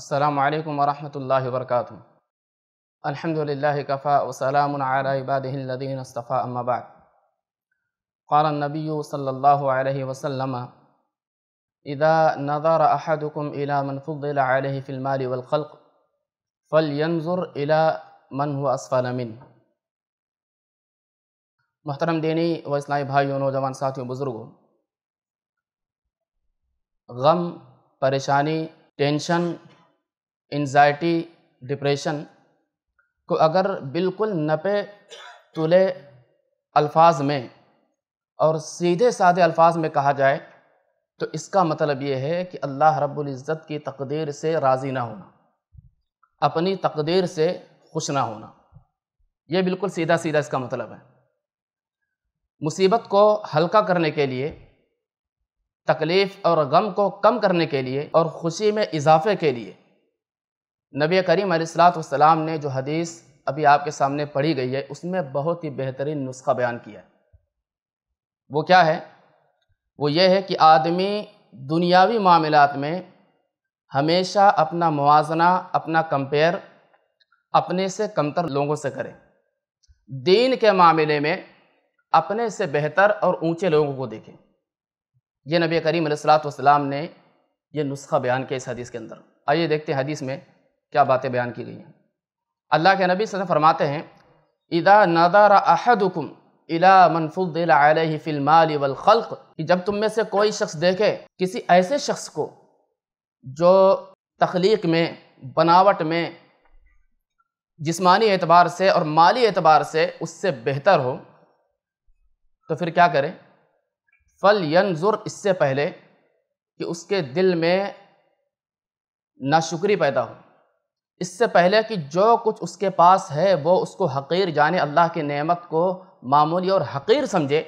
السلام عليكم ورحمة الله وبركاته الحمد لله वरहमल وسلام على عباده الذين इबादीन أما بعد قال النبي صلى الله عليه وسلم إذا نظر أحدكم إلى من فضل عليه في المال والخلق فلينظر إلى من هو أسفل منه محترم دینی و اسلامی भाइयों नौजवान साथियों बुज़ुर्गों गम परेशानी टेंशन एनजाइटी डिप्रेशन को अगर बिल्कुल नपे तुले अल्फाज में और सीधे साधे अल्फाज में कहा जाए तो इसका मतलब ये है कि अल्लाह रब्बुल इज़्ज़त की तकदीर से राज़ी ना होना अपनी तकदीर से खुश ना होना ये बिल्कुल सीधा सीधा इसका मतलब है मुसीबत को हल्का करने के लिए तकलीफ़ और गम को कम करने के लिए और ख़ुशी में इजाफे के लिए नबी करीम सलाम ने जो हदीस अभी आपके सामने पढ़ी गई है उसमें बहुत ही बेहतरीन नुस्खा बयान किया है वो क्या है वो ये है कि आदमी दुनियावी मामलात में हमेशा अपना मुजना अपना कंपेयर अपने से कमतर लोगों से करे दीन के मामले में अपने से बेहतर और ऊंचे लोगों को देखें यह नबी करीम सलाम ने यह नुस्खा बयान किया इस हदीस के अंदर आइए देखते हैं हदीस में क्या बातें बयान की गई हैं अल्लाह के नबी सदा फरमाते हैं इदा नदार अहदुकुम इला मनफुद्दिल फ़िल्माल वलखल्क कि जब तुम में से कोई शख्स देखे किसी ऐसे शख्स को जो तख्लीक में बनावट में जिस्मानी एतबार से और माली एतबार से उससे बेहतर हो तो फिर क्या करें फल यनजुर इससे पहले कि उसके दिल में नाशुक्री पैदा हो इससे पहले कि जो कुछ उसके पास है वो उसको हकीर जाने अल्लाह की नेमत को मामूली और हकीर समझे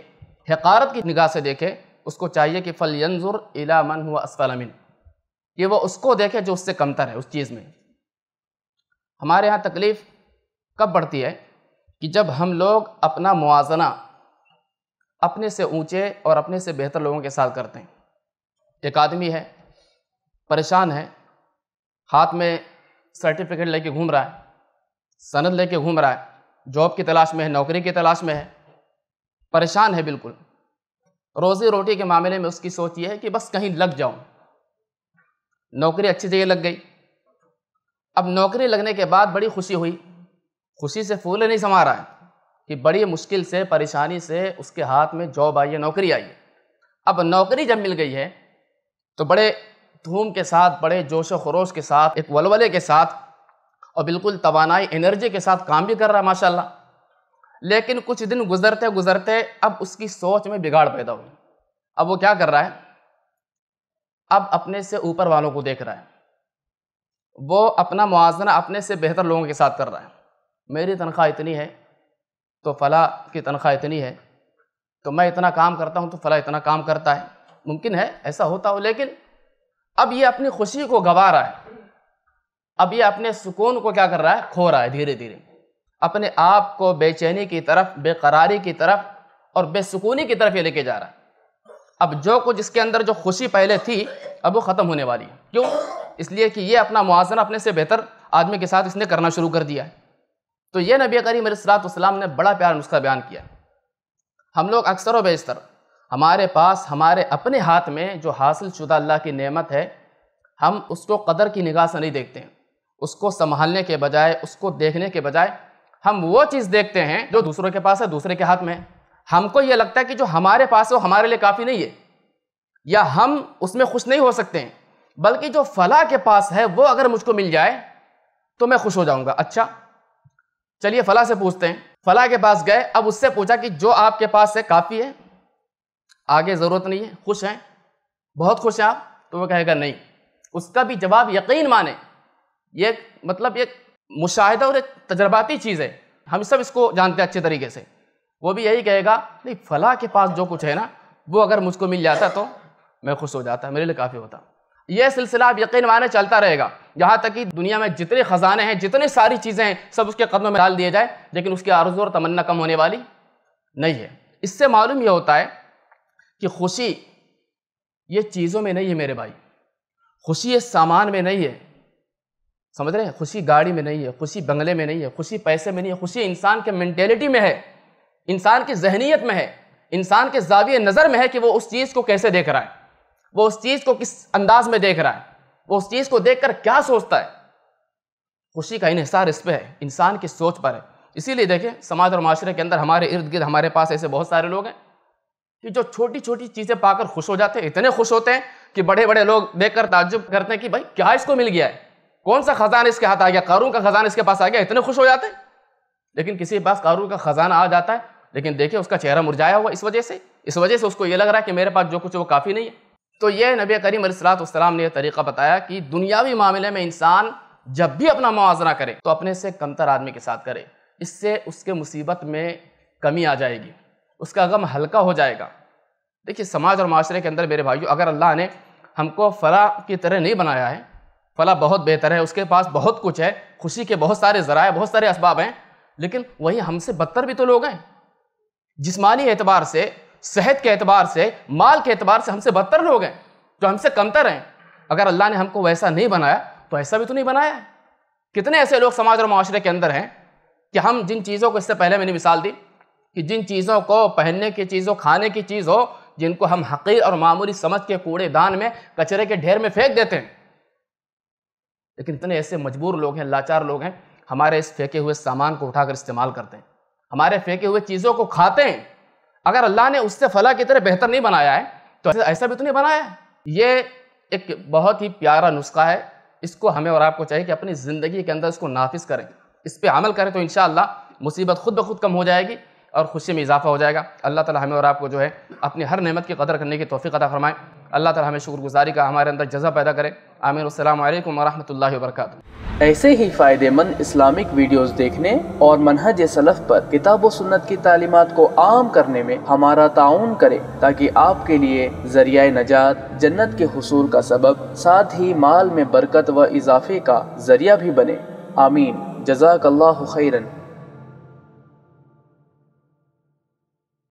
हकारत की निगाह से देखे उसको चाहिए कि फ़ल यंजुर इला मन हुआ असलमिन कि वह उसको देखे जो उससे कमतर है उस चीज़ में हमारे यहाँ तकलीफ़ कब बढ़ती है कि जब हम लोग अपना मुआजना अपने से ऊंचे और अपने से बेहतर लोगों के साथ करते हैं एक आदमी है परेशान है हाथ में सर्टिफिकेट लेके घूम रहा है सनद लेके घूम रहा है जॉब की तलाश में है नौकरी की तलाश में है परेशान है बिल्कुल रोज़ी रोटी के मामले में उसकी सोच ये है कि बस कहीं लग जाऊं नौकरी अच्छी जगह लग गई अब नौकरी लगने के बाद बड़ी खुशी हुई खुशी से फूले नहीं समा रहा है कि बड़ी मुश्किल से परेशानी से उसके हाथ में जॉब आई है नौकरी आई है अब नौकरी जब मिल गई है तो बड़े धूम के साथ बड़े जोश व खरोश के साथ एक वलवले के साथ और बिल्कुल तोानाई एनर्जी के साथ काम भी कर रहा है माशाल्लाह लेकिन कुछ दिन गुजरते गुजरते अब उसकी सोच में बिगाड़ पैदा हुई अब वो क्या कर रहा है अब अपने से ऊपर वालों को देख रहा है वो अपना मुआजना अपने से बेहतर लोगों के साथ कर रहा है मेरी तनख्वाह इतनी है तो फ़ला की तनख्वाह इतनी है तो मैं इतना काम करता हूँ तो फ़ला इतना काम करता है मुमकिन है ऐसा होता हो लेकिन अब ये अपनी खुशी को गवा रहा है अब ये अपने सुकून को क्या कर रहा है खो रहा है धीरे धीरे अपने आप को बेचैनी की तरफ बेकरारी की तरफ और बेसुकूनी की तरफ ये लेके जा रहा है अब जो कुछ इसके अंदर जो खुशी पहले थी अब वो ख़त्म होने वाली है क्यों इसलिए कि ये अपना मुआजन अपने से बेहतर आदमी के साथ इसने करना शुरू कर दिया है तो ये नबी करीम सलाम ने बड़ा प्यार नुस्खा बयान किया हम लोग अक्सर व बेशतर हमारे पास हमारे अपने हाथ में जो हासिल शुदा अल्लाह की नेमत है हम उसको कदर की निगाह से नहीं देखते उसको संभालने के बजाय उसको देखने के बजाय हम वो चीज़ देखते हैं जो दूसरों के पास है दूसरे के हाथ में हमको ये लगता है कि जो हमारे पास है वो हमारे लिए काफ़ी नहीं है या हम उसमें खुश नहीं हो सकते हैं बल्कि जो फला के पास है वो अगर मुझको मिल जाए तो मैं खुश हो जाऊंगा अच्छा चलिए फला से पूछते हैं फला के पास गए अब उससे पूछा कि जो आपके पास है काफ़ी है आगे ज़रूरत नहीं है खुश हैं बहुत खुश हैं आप तो वह कहेगा नहीं उसका भी जवाब यकीन माने ये मतलब एक मुशाहिदा और एक तजर्बाती चीज़ है हम सब इसको जानते हैं अच्छे तरीके से वो भी यही कहेगा नहीं फला के पास जो कुछ है ना वो अगर मुझको मिल जाता तो मैं खुश हो जाता मेरे लिए काफ़ी होता यह सिलसिला आप यकीन माने चलता रहेगा यहाँ तक कि दुनिया में जितने ख़जाने हैं जितनी सारी चीज़ें हैं सब उसके कदमों में डाल दिए जाए लेकिन उसकी आरजू और तमन्ना कम होने वाली नहीं है इससे मालूम यह होता है कि खुशी ये चीज़ों में नहीं है मेरे भाई खुशी ये सामान में नहीं है समझ रहे हैं खुशी गाड़ी में नहीं है खुशी बंगले में नहीं है खुशी पैसे में नहीं है खुशी इंसान के मैंटेलिटी में है इंसान की जहनीत में है इंसान के जाविय नज़र में है कि वो उस चीज़ को कैसे देख रहा है वो उस चीज़ को किस अंदाज में देख रहा है वो उस चीज़ को देख कर क्या सोचता है खुशी का इहिसार इस पर है इंसान की सोच पर है इसीलिए देखें समाज और माशरे के अंदर हमारे इर्द गिर्द हमारे पास ऐसे बहुत सारे लोग हैं कि जो छोटी छोटी चीज़ें पाकर खुश हो जाते हैं इतने खुश होते हैं कि बड़े बड़े लोग देखकर ताजुब करते हैं कि भाई क्या इसको मिल गया है कौन सा ख़जाना इसके हाथ आ गया कारू का खजान इसके पास आ गया इतने खुश हो जाते हैं लेकिन किसी के पास कारू का खजाना आ जाता है लेकिन देखिए उसका चेहरा मुरझाया हुआ इस वजह से इस वजह से उसको ये लग रहा है कि मेरे पास जो कुछ वो काफ़ी नहीं है तो यह नबी करीम सलाम ने यह तरीका बताया कि दुनियावी मामले में इंसान जब भी अपना मुआजना करे तो अपने से कमतर आदमी के साथ करे इससे उसके मुसीबत में कमी आ जाएगी उसका गम हल्का हो जाएगा देखिए समाज और माशरे के अंदर मेरे भाइयों अगर अल्लाह ने हमको फला की तरह नहीं बनाया है फला बहुत बेहतर है उसके पास बहुत कुछ है खुशी के बहुत सारे ज़रा बहुत सारे इसबाब हैं लेकिन वही हमसे बदतर भी तो लोग हैं जिसमानी एतबार से सेहत के एतबार से माल के एतबार से हमसे बदतर लोग हैं जो हमसे कमतर हैं अगर अल्लाह ने हमको वैसा नहीं बनाया तो ऐसा भी तो नहीं बनाया कितने ऐसे लोग समाज और माशरे के अंदर हैं कि हम जिन चीज़ों को इससे पहले मैंने मिसाल दी कि जिन चीज़ों को पहनने की चीज़ हो खाने की चीज़ हो जिनको हम हकीर और मामूली समझ के कूड़ेदान में कचरे के ढेर में फेंक देते हैं लेकिन इतने ऐसे मजबूर लोग हैं लाचार लोग हैं हमारे इस फेंके हुए सामान को उठाकर इस्तेमाल करते हैं हमारे फेंके हुए चीज़ों को खाते हैं अगर अल्लाह ने उससे फला की तरह बेहतर नहीं बनाया है तो ऐसा भी तो नहीं बनाया है ये एक बहुत ही प्यारा नुस्खा है इसको हमें और आपको चाहिए कि अपनी ज़िंदगी के अंदर इसको नाफिज करें इस पर अमल करें तो इन मुसीबत खुद ब खुद कम हो जाएगी और खुशी में इजाफा हो जाएगा अल्लाह ताला हमें और आपको जो है अपनी हर नेमत की कदर करने की तोफ़ी अदा फरमाए अल्लाह ताला हमें शुक्रगुजारी का हमारे अंदर जजा पैदा करे आमिर अल्लाम वरहमल वर्क ऐसे ही फ़ायदेमंद इस्लामिक वीडियोस देखने और मनहज सलफ़ पर किताब व सुन्नत की तालीमत को आम करने में हमारा ताउन करें ताकि आपके लिए जरिया नजात जन्नत के हसूल का सबब साथ ही माल में बरकत व इजाफे का जरिया भी बने आमीन जजाक खैरन